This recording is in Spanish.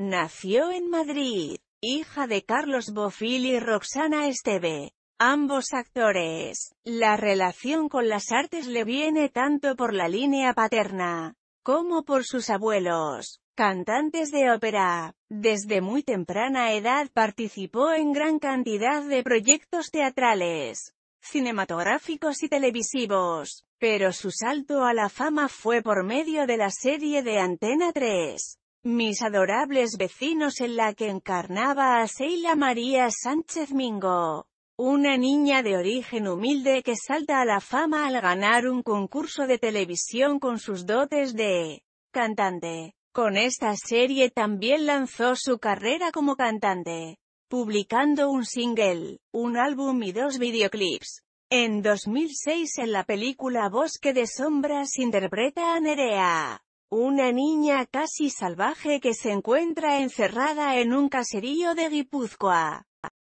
Nació en Madrid, hija de Carlos Bofil y Roxana Esteve. Ambos actores, la relación con las artes le viene tanto por la línea paterna, como por sus abuelos, cantantes de ópera. Desde muy temprana edad participó en gran cantidad de proyectos teatrales, cinematográficos y televisivos, pero su salto a la fama fue por medio de la serie de Antena 3, mis adorables vecinos en la que encarnaba a Seila María Sánchez Mingo. Una niña de origen humilde que salta a la fama al ganar un concurso de televisión con sus dotes de cantante. Con esta serie también lanzó su carrera como cantante, publicando un single, un álbum y dos videoclips. En 2006 en la película Bosque de Sombras interpreta a Nerea, una niña casi salvaje que se encuentra encerrada en un caserío de Guipúzcoa.